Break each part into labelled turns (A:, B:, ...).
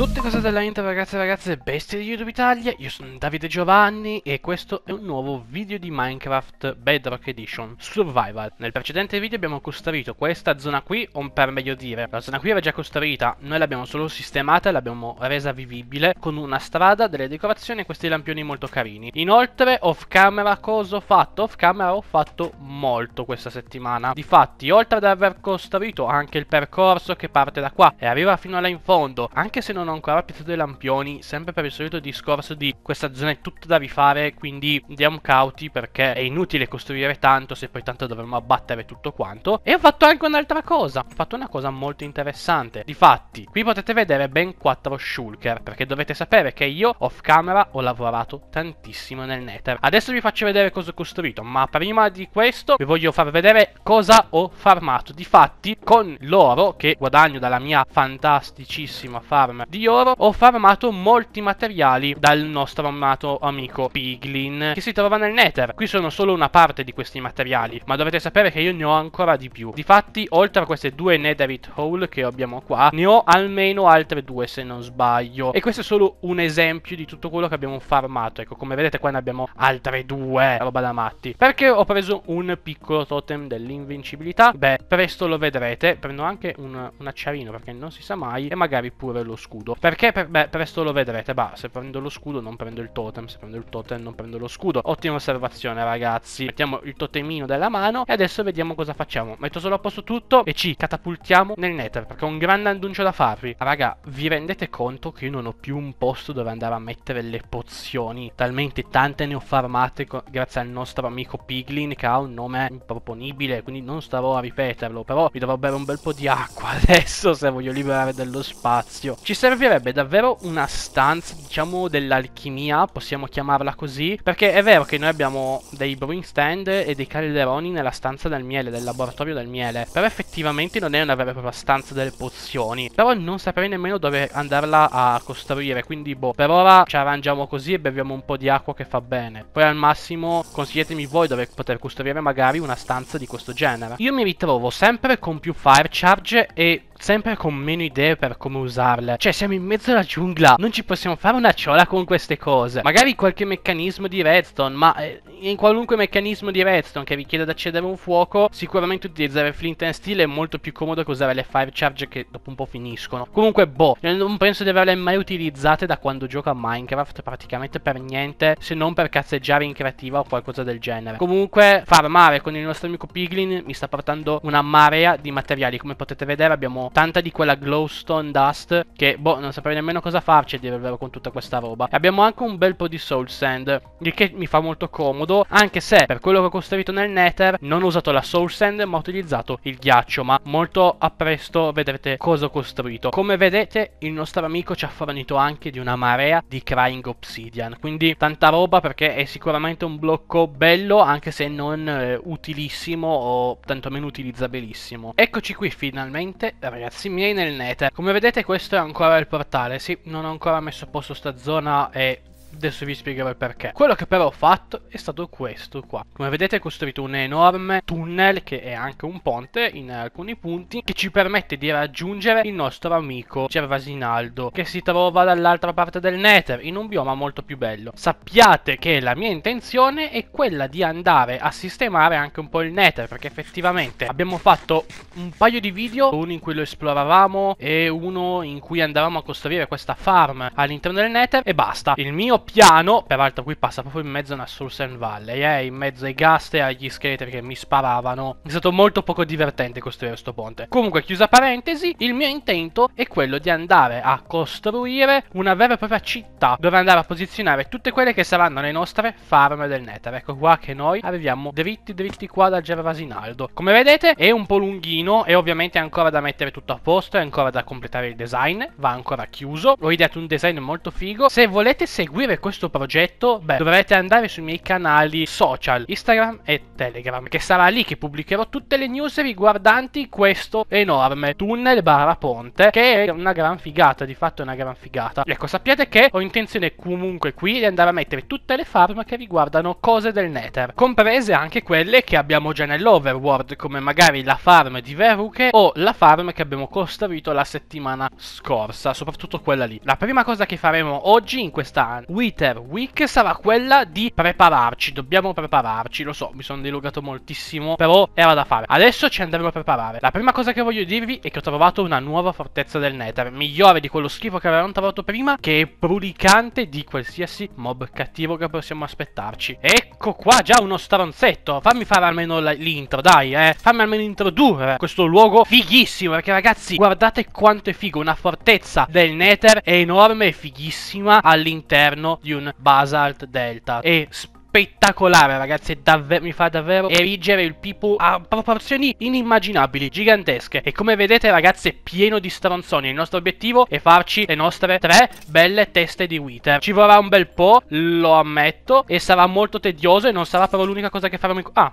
A: tutte cose della dell'intro ragazze e ragazze, bestie di YouTube Italia, io sono Davide Giovanni e questo è un nuovo video di Minecraft Bedrock Edition Survival. Nel precedente video abbiamo costruito questa zona qui, o per meglio dire, la zona qui era già costruita, noi l'abbiamo solo sistemata e l'abbiamo resa vivibile con una strada, delle decorazioni e questi lampioni molto carini. Inoltre, off camera cosa ho fatto? Off camera ho fatto molto questa settimana. Difatti, oltre ad aver costruito anche il percorso che parte da qua e arriva fino là in fondo, anche se non ho sono ancora appiattito dei lampioni, sempre per il solito discorso di questa zona è tutta da rifare, quindi diamo cauti perché è inutile costruire tanto se poi tanto dovremmo abbattere tutto quanto. E ho fatto anche un'altra cosa, ho fatto una cosa molto interessante. Difatti, qui potete vedere ben quattro shulker, perché dovete sapere che io off camera ho lavorato tantissimo nel nether. Adesso vi faccio vedere cosa ho costruito, ma prima di questo vi voglio far vedere cosa ho farmato. Difatti, con l'oro che guadagno dalla mia fantasticissima farm di di oro, ho farmato molti materiali dal nostro amato amico Piglin, che si trova nel Nether. Qui sono solo una parte di questi materiali, ma dovete sapere che io ne ho ancora di più. Difatti, oltre a queste due Netherite Hole che abbiamo qua, ne ho almeno altre due se non sbaglio. E questo è solo un esempio di tutto quello che abbiamo farmato. Ecco, come vedete qua ne abbiamo altre due, roba da matti. Perché ho preso un piccolo totem dell'invincibilità? Beh, presto lo vedrete. Prendo anche un, un acciarino perché non si sa mai e magari pure lo scudo scudo. Perché? Per, beh, presto lo vedrete. Bah, se prendo lo scudo non prendo il totem. Se prendo il totem non prendo lo scudo. Ottima osservazione, ragazzi. Mettiamo il totemino della mano e adesso vediamo cosa facciamo. Metto solo a posto tutto e ci catapultiamo nel nether, perché ho un grande annuncio da farvi. Raga, vi rendete conto che io non ho più un posto dove andare a mettere le pozioni? Talmente tante ne ho farmate grazie al nostro amico Piglin, che ha un nome improponibile, quindi non starò a ripeterlo, però mi dovrò bere un bel po' di acqua adesso se voglio liberare dello spazio. Ci serve servirebbe davvero una stanza, diciamo, dell'alchimia, possiamo chiamarla così, perché è vero che noi abbiamo dei brewing stand e dei calderoni nella stanza del miele, del laboratorio del miele, però effettivamente non è una vera e propria stanza delle pozioni, però non saprei nemmeno dove andarla a costruire, quindi boh, per ora ci arrangiamo così e beviamo un po' di acqua che fa bene, poi al massimo consigliatemi voi dove poter costruire magari una stanza di questo genere. Io mi ritrovo sempre con più fire charge e sempre con meno idee per come usarle. Cioè, siamo in mezzo alla giungla, non ci possiamo fare una ciola con queste cose. Magari qualche meccanismo di redstone, ma eh, in qualunque meccanismo di redstone che vi chieda di accedere a un fuoco, sicuramente utilizzare flint and steel è molto più comodo che usare le fire charge che dopo un po' finiscono. Comunque, boh, non penso di averle mai utilizzate da quando gioco a Minecraft, praticamente per niente, se non per cazzeggiare in creativa o qualcosa del genere. Comunque, farmare con il nostro amico Piglin mi sta portando una marea di materiali. Come potete vedere abbiamo tanta di quella glowstone dust che, boh, non saprei nemmeno cosa farci di averlo con tutta questa roba. E abbiamo anche un bel po' di soul sand, il che mi fa molto comodo, anche se per quello che ho costruito nel nether non ho usato la soul sand ma ho utilizzato il ghiaccio, ma molto a presto vedrete cosa ho costruito. Come vedete il nostro amico ci ha fornito anche di una marea di crying obsidian, quindi tanta roba perché è sicuramente un blocco bello anche se non eh, utilissimo o tantomeno utilizzabilissimo. Eccoci qui finalmente, ragazzi miei nel nete Come vedete questo è ancora il portale Sì, non ho ancora messo a posto sta zona e Adesso vi spiegherò il perché. Quello che però ho fatto è stato questo qua. Come vedete ho costruito un enorme tunnel che è anche un ponte in alcuni punti che ci permette di raggiungere il nostro amico Gervasinaldo che si trova dall'altra parte del Nether in un bioma molto più bello. Sappiate che la mia intenzione è quella di andare a sistemare anche un po' il Nether perché effettivamente abbiamo fatto un paio di video, uno in cui lo esploravamo e uno in cui andavamo a costruire questa farm all'interno del Nether e basta. Il mio Piano peraltro qui passa proprio in mezzo a una Sulsen Valley, eh, in mezzo ai gas e agli scheletri che mi sparavano. È stato molto poco divertente costruire questo ponte. Comunque, chiusa parentesi, il mio intento è quello di andare a costruire una vera e propria città, dove andare a posizionare tutte quelle che saranno le nostre farme del Nether. Ecco qua che noi arriviamo dritti dritti qua da Gervasinaldo. Come vedete è un po' lunghino e ovviamente è ancora da mettere tutto a posto, è ancora da completare il design, va ancora chiuso. Ho ideato un design molto figo. Se volete seguire seguire questo progetto, beh, dovrete andare sui miei canali social, Instagram e Telegram, che sarà lì che pubblicherò tutte le news riguardanti questo enorme tunnel barra ponte, che è una gran figata, di fatto è una gran figata. Ecco, sappiate che ho intenzione comunque qui di andare a mettere tutte le farm che riguardano cose del Nether, comprese anche quelle che abbiamo già nell'Overworld, come magari la farm di Veruche o la farm che abbiamo costruito la settimana scorsa, soprattutto quella lì. La prima cosa che faremo oggi in questa Winter Week sarà quella di prepararci. Dobbiamo prepararci, lo so, mi sono dilogato moltissimo, però era da fare. Adesso ci andremo a preparare. La prima cosa che voglio dirvi è che ho trovato una nuova fortezza del Nether, migliore di quello schifo che avevamo trovato prima, che è brulicante di qualsiasi mob cattivo che possiamo aspettarci. Ecco qua già uno stronzetto. Fammi fare almeno l'intro, dai, eh. Fammi almeno introdurre questo luogo fighissimo, perché ragazzi, guardate quanto è figo. Una fortezza del Nether è enorme e fighissima all'interno all'interno di un basalt delta. E spettacolare, ragazzi. Davvero, mi fa davvero erigere il pipo a proporzioni inimmaginabili, gigantesche. E come vedete, ragazzi, è pieno di stronzoni. Il nostro obiettivo è farci le nostre tre belle teste di Wither. Ci vorrà un bel po', lo ammetto, e sarà molto tedioso e non sarà però l'unica cosa che faremo in... Ah,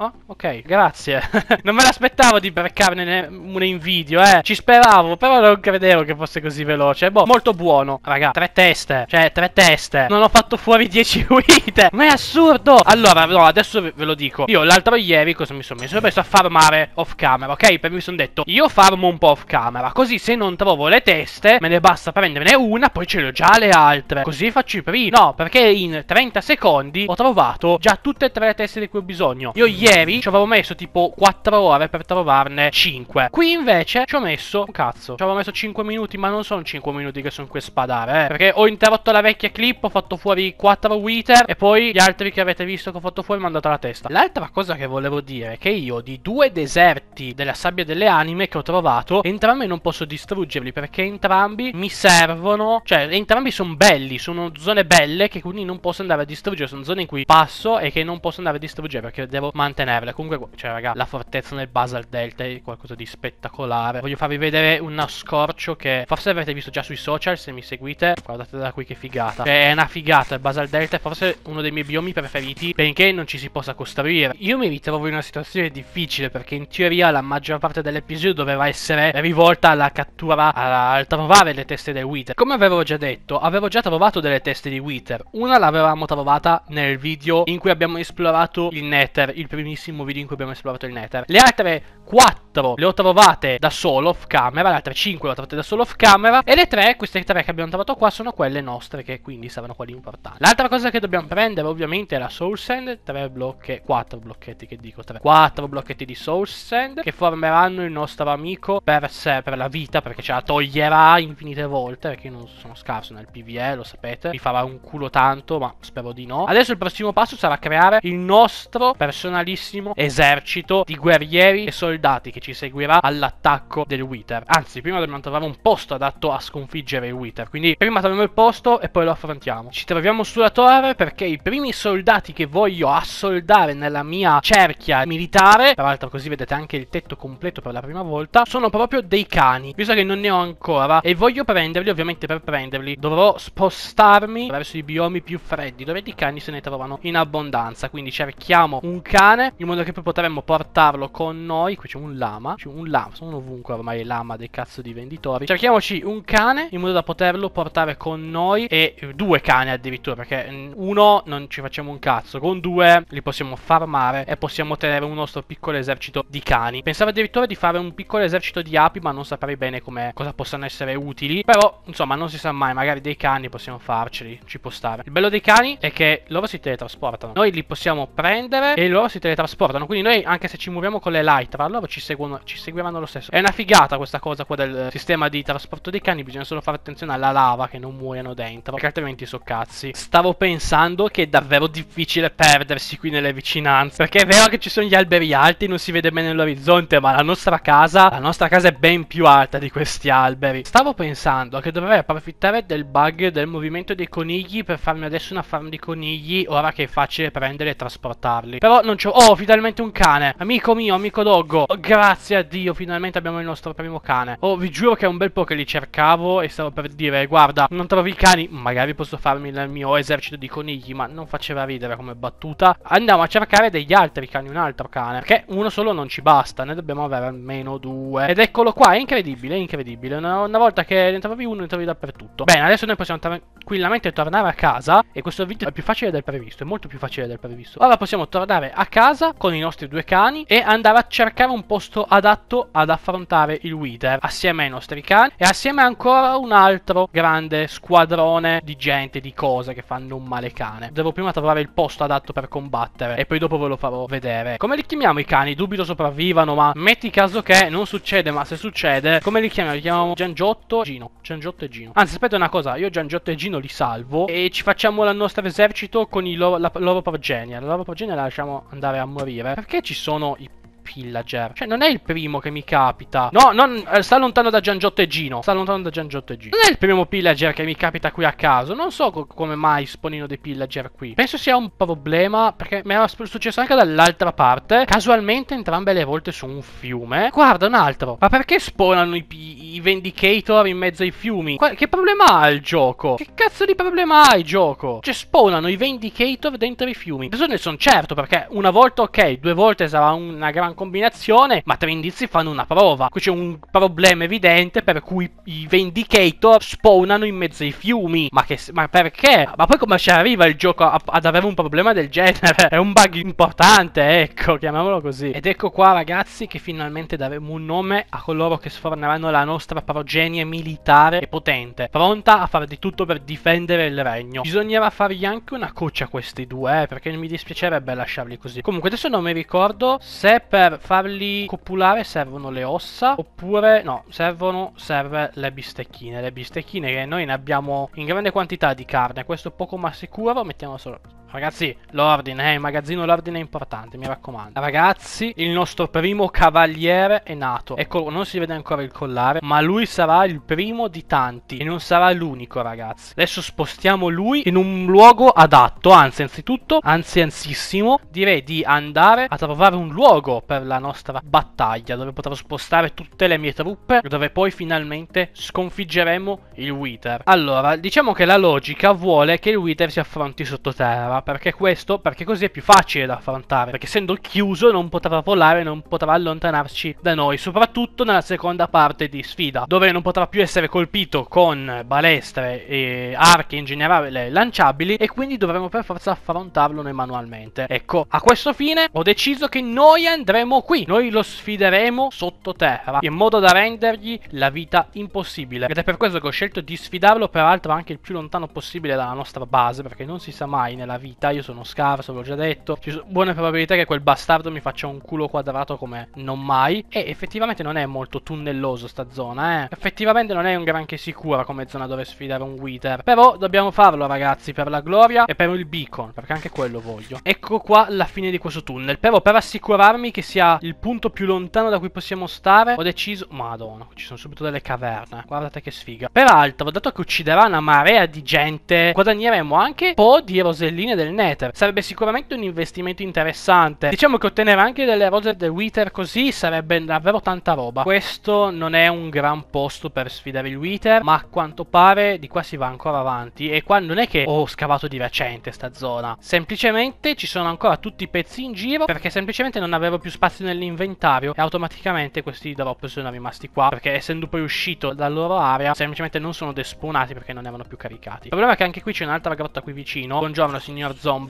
A: Oh, ok, grazie. non me l'aspettavo di breccarne una in video, eh. Ci speravo, però non credevo che fosse così veloce. Boh, molto buono. Raga, tre teste. Cioè, tre teste. Non ho fatto fuori 10 guide. Ma è assurdo. Allora, no, adesso ve lo dico. Io l'altro ieri cosa mi sono messo? Mi sono messo a farmare off camera, ok? Perché mi sono detto, io farmo un po' off camera. Così se non trovo le teste, me ne basta prenderne una, poi ce le ho già le altre. Così faccio i primi. No, perché in 30 secondi ho trovato già tutte e tre le teste di cui ho bisogno. Io ieri ieri ci avevo messo tipo 4 ore per trovarne 5. Qui invece ci ho messo, un cazzo, ci avevo messo 5 minuti, ma non sono 5 minuti che sono qui a spadare, eh. Perché ho interrotto la vecchia clip, ho fatto fuori 4 Wither e poi gli altri che avete visto che ho fatto fuori mi hanno dato la testa. L'altra cosa che volevo dire è che io di due deserti della sabbia delle anime che ho trovato, entrambi non posso distruggerli perché entrambi mi servono, cioè entrambi sono belli, sono zone belle che quindi non posso andare a distruggere, sono zone in cui passo e che non posso andare a distruggere perché devo mantenere tenerle. Comunque, cioè, raga, la fortezza nel Basal Delta è qualcosa di spettacolare. Voglio farvi vedere un scorcio che forse avete visto già sui social, se mi seguite. Guardate da qui che figata. Cioè, è una figata, il Basal Delta è forse uno dei miei biomi preferiti, benché non ci si possa costruire. Io mi ritrovo in una situazione difficile, perché in teoria la maggior parte dell'episodio doveva essere rivolta alla cattura, alla, al trovare le teste del Wither. Come avevo già detto, avevo già trovato delle teste di Wither. Una l'avevamo trovata nel video in cui abbiamo esplorato il Nether, il primo benissimo video in cui abbiamo esplorato il Nether. Le altre 4 le ho trovate da solo off camera, le altre 5 le ho trovate da solo off camera e le 3, queste 3 che abbiamo trovato qua sono quelle nostre che quindi saranno quelle importanti. L'altra cosa che dobbiamo prendere ovviamente è la Soul Sand, 3 blocche, 4 blocchetti che dico, 3, 4 blocchetti di Soul Sand che formeranno il nostro amico per, sé, per la vita perché ce la toglierà infinite volte perché io non sono scarso nel PvE, lo sapete, mi farà un culo tanto ma spero di no. Adesso il prossimo passo sarà creare il nostro personale grandissimo esercito di guerrieri e soldati che ci seguirà all'attacco del Wither. Anzi, prima dobbiamo trovare un posto adatto a sconfiggere il Wither. Quindi prima troviamo il posto e poi lo affrontiamo. Ci troviamo sulla torre perché i primi soldati che voglio assoldare nella mia cerchia militare, tra l'altro così vedete anche il tetto completo per la prima volta, sono proprio dei cani, visto che non ne ho ancora. E voglio prenderli, ovviamente per prenderli dovrò spostarmi verso i biomi più freddi, dove i cani se ne trovano in abbondanza. Quindi cerchiamo un cane settimane, in modo che poi potremmo portarlo con noi. Qui c'è un lama, c'è un lama, sono ovunque ormai lama dei cazzo di venditori. Cerchiamoci un cane in modo da poterlo portare con noi e due cani addirittura, perché mm, uno non ci facciamo un cazzo, con due li possiamo farmare e possiamo tenere un nostro piccolo esercito di cani. Pensavo addirittura di fare un piccolo esercito di api, ma non saprei bene come cosa possano essere utili, però insomma non si sa mai, magari dei cani possiamo farceli, ci può stare. Il bello dei cani è che loro si teletrasportano. Noi li possiamo prendere e loro si teletrasportano teletrasportano. Quindi noi, anche se ci muoviamo con le light, tra loro ci, seguono, ci seguiranno lo stesso. È una figata questa cosa qua del sistema di trasporto dei cani. Bisogna solo fare attenzione alla lava che non muoiano dentro. Perché altrimenti so cazzi. Stavo pensando che è davvero difficile perdersi qui nelle vicinanze. Perché è vero che ci sono gli alberi alti, non si vede bene l'orizzonte, ma la nostra casa, la nostra casa è ben più alta di questi alberi. Stavo pensando che dovrei approfittare del bug del movimento dei conigli per farmi adesso una farm di conigli, ora che è facile prendere e trasportarli. Però non c'ho Oh, finalmente un cane. Amico mio, amico Doggo. Oh, grazie a Dio, finalmente abbiamo il nostro primo cane. Oh, vi giuro che è un bel po' che li cercavo e stavo per dire, guarda, non trovi i cani. Magari posso farmi il mio esercito di conigli, ma non faceva ridere come battuta. Andiamo a cercare degli altri cani, un altro cane. Perché uno solo non ci basta, ne dobbiamo avere almeno due. Ed eccolo qua, è incredibile, è incredibile. Una, una volta che ne trovi uno, ne trovi dappertutto. Bene, adesso noi possiamo tranquillamente tornare a casa. E questo video è più facile del previsto, è molto più facile del previsto. Ora possiamo tornare a casa casa con i nostri due cani e andare a cercare un posto adatto ad affrontare il Wither assieme ai nostri cani e assieme ancora un altro grande squadrone di gente, di cose che fanno un male cane. Devo prima trovare il posto adatto per combattere e poi dopo ve lo farò vedere. Come li chiamiamo i cani? Dubito sopravvivano, ma metti caso che non succede, ma se succede, come li chiamiamo? Li chiamiamo Giangiotto, Gino, Giangiotto e Gino. Anzi, aspetta una cosa, io Giangiotto e Gino li salvo e ci facciamo il nostro esercito con il loro, la, loro progenie. La loro progenie la lasciamo andare a morire. Perché ci sono i Pillager. Cioè, non è il primo che mi capita. No, non, eh, sta lontano da Giangiotto e Gino. Sta lontano da Giangiotto e Gino. Non è il primo Pillager che mi capita qui a caso. Non so co come mai sponino dei Pillager qui. Penso sia un problema, perché mi era successo anche dall'altra parte. Casualmente entrambe le volte su un fiume. Guarda, un altro. Ma perché spawnano i, i, Vendicator in mezzo ai fiumi? Qua che problema ha il gioco? Che cazzo di problema ha il gioco? Cioè, spawnano i Vendicator dentro i fiumi. Adesso ne sono certo, perché una volta ok, due volte sarà una gran combinazione, ma tre indizi fanno una prova. Qui c'è un problema evidente per cui i Vindicator spawnano in mezzo ai fiumi. Ma, che, ma perché? Ma poi come ci arriva il gioco a, ad avere un problema del genere? È un bug importante, ecco, chiamiamolo così. Ed ecco qua ragazzi che finalmente daremo un nome a coloro che sforneranno la nostra progenie militare e potente, pronta a fare di tutto per difendere il regno. Bisognerà fargli anche una coccia a questi due, eh, perché non mi dispiacerebbe lasciarli così. Comunque adesso non mi ricordo se per per farli copulare servono le ossa oppure no, servono serve le bistecchine. Le bistecchine che noi ne abbiamo in grande quantità di carne, questo poco ma sicuro, mettiamo solo Ragazzi, l'ordine, eh, il magazzino l'ordine è importante, mi raccomando. Ragazzi, il nostro primo cavaliere è nato. Ecco, non si vede ancora il collare, ma lui sarà il primo di tanti. E non sarà l'unico, ragazzi. Adesso spostiamo lui in un luogo adatto. Anzi, anzitutto, anzi, anzissimo, direi di andare a trovare un luogo per la nostra battaglia. Dove potrò spostare tutte le mie truppe. Dove poi finalmente sconfiggeremo il Wither. Allora, diciamo che la logica vuole che il Wither si affronti sottoterra perché questo, perché così è più facile da affrontare, perché essendo chiuso non potrà volare, non potrà allontanarci da noi, soprattutto nella seconda parte di sfida, dove non potrà più essere colpito con balestre e archi in generale lanciabili e quindi dovremo per forza affrontarlo noi manualmente. Ecco, a questo fine ho deciso che noi andremo qui, noi lo sfideremo sottoterra, in modo da rendergli la vita impossibile, ed è per questo che ho scelto di sfidarlo peraltro anche il più lontano possibile dalla nostra base, perché non si sa mai nella vita vita, io sono scarso, l'ho già detto, ci sono buone probabilità che quel bastardo mi faccia un culo quadrato come non mai. E effettivamente non è molto tunnelloso sta zona, eh. Effettivamente non è un granché sicura come zona dove sfidare un Wither. Però dobbiamo farlo, ragazzi, per la gloria e per il beacon, perché anche quello voglio. Ecco qua la fine di questo tunnel. Però per assicurarmi che sia il punto più lontano da cui possiamo stare, ho deciso... Madonna, ci sono subito delle caverne. Guardate che sfiga. Peraltro, dato che ucciderà una marea di gente, guadagneremo anche un po' di roselline del Nether. Sarebbe sicuramente un investimento interessante. Diciamo che ottenere anche delle rose del Wither così sarebbe davvero tanta roba. Questo non è un gran posto per sfidare il Wither, ma a quanto pare di qua si va ancora avanti. E qua non è che ho scavato di recente sta zona. Semplicemente ci sono ancora tutti i pezzi in giro perché semplicemente non avevo più spazio nell'inventario e automaticamente questi drop sono rimasti qua perché essendo poi uscito dalla loro area semplicemente non sono despawnati perché non erano più caricati. Il problema è che anche qui c'è un'altra grotta qui vicino. Buongiorno signore Minor Zone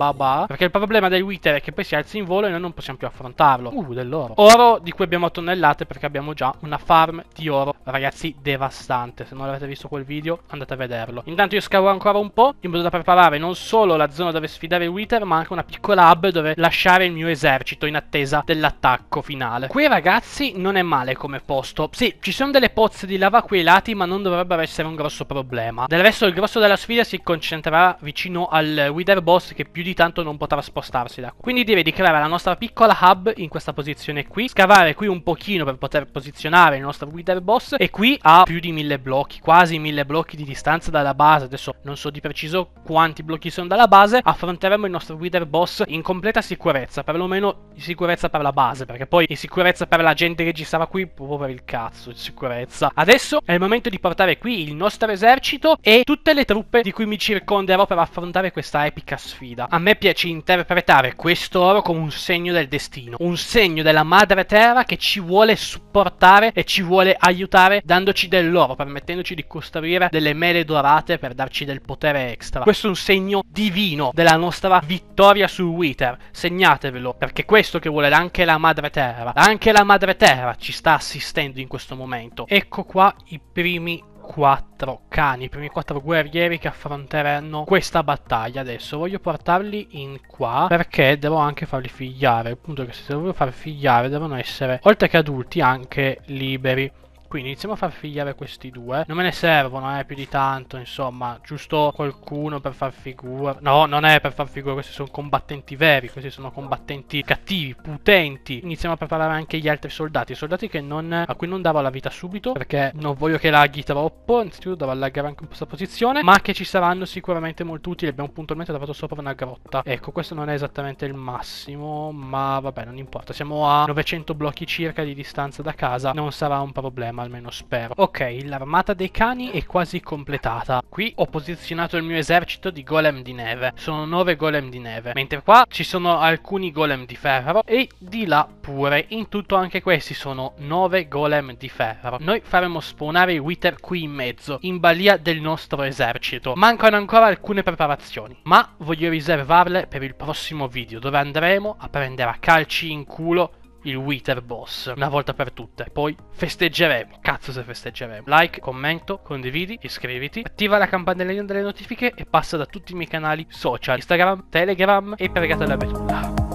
A: Perché il problema del Wither è che poi si alza in volo e noi non possiamo più affrontarlo. Uh, dell'oro. Oro di cui abbiamo tonnellate perché abbiamo già una farm di oro, ragazzi, devastante. Se non l'avete visto quel video, andate a vederlo. Intanto io scavo ancora un po', in modo da preparare non solo la zona dove sfidare il Wither, ma anche una piccola hub dove lasciare il mio esercito in attesa dell'attacco finale. Qui, ragazzi, non è male come posto. Sì, ci sono delle pozze di lava qui ai lati, ma non dovrebbero essere un grosso problema. Del resto, il grosso della sfida si concentrerà vicino al Wither Boss Boss che più di tanto non potrà spostarsi da qui. Quindi direi di creare la nostra piccola hub in questa posizione qui, scavare qui un pochino per poter posizionare il nostro Wither Boss e qui a più di mille blocchi, quasi mille blocchi di distanza dalla base, adesso non so di preciso quanti blocchi sono dalla base, affronteremo il nostro Wither Boss in completa sicurezza, perlomeno in sicurezza per la base, perché poi in sicurezza per la gente che ci sarà qui, proprio per il cazzo, in sicurezza. Adesso è il momento di portare qui il nostro esercito e tutte le truppe di cui mi circonderò per affrontare questa epica sfida sfida. A me piace interpretare questo oro come un segno del destino, un segno della madre terra che ci vuole supportare e ci vuole aiutare dandoci dell'oro, permettendoci di costruire delle mele dorate per darci del potere extra. Questo è un segno divino della nostra vittoria su Wither, segnatevelo, perché questo che vuole anche la madre terra, anche la madre terra ci sta assistendo in questo momento. Ecco qua i primi quattro cani, i primi quattro guerrieri che affronteranno questa battaglia adesso. Voglio portarli in qua perché devo anche farli figliare, il punto è che se devo far figliare devono essere, oltre che adulti, anche liberi. Quindi iniziamo a far figliare questi due. Non me ne servono, eh, più di tanto, insomma. Giusto qualcuno per far figura. No, non è per far figura, questi sono combattenti veri. Questi sono combattenti cattivi, Putenti Iniziamo a preparare anche gli altri soldati. Soldati non, a cui non davo la vita subito, perché non voglio che laghi troppo. Innanzitutto devo allargare anche in questa posizione, ma che ci saranno sicuramente molto utili. Abbiamo puntualmente trovato sopra una grotta. Ecco, questo non è esattamente il massimo, ma vabbè, non importa. Siamo a 900 blocchi circa di distanza da casa, non sarà un problema ma almeno spero. Ok, l'armata dei cani è quasi completata. Qui ho posizionato il mio esercito di golem di neve. Sono 9 golem di neve. Mentre qua ci sono alcuni golem di ferro e di là pure. In tutto anche questi sono 9 golem di ferro. Noi faremo spawnare i wither qui in mezzo, in balia del nostro esercito. Mancano ancora alcune preparazioni, ma voglio riservarle per il prossimo video dove andremo a prendere a calci in culo il Wither Boss una volta per tutte. Poi festeggeremo. Cazzo se festeggeremo. Like, commento, condividi, iscriviti, attiva la campanellina delle notifiche e passa da tutti i miei canali social, Instagram, Telegram e pregate la betulla.